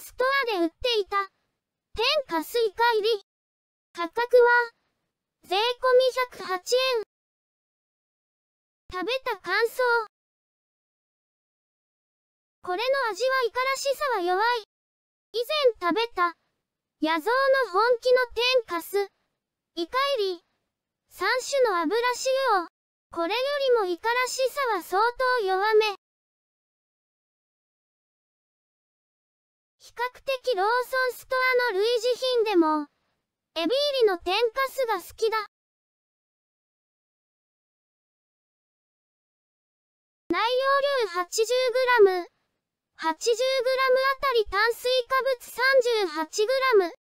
ストアで売っていた。天下スイカ入り。価格は、税込み108円。食べた感想。これの味はいからしさは弱い。以前食べた、野草の本気の天かす、イカ入り、3種の油様これよりもいからしさは相当弱め。比較的ローソンストアの類似品でも、エビ入りの天かすが好きだ。内容量 80g、80g あたり炭水化物 38g。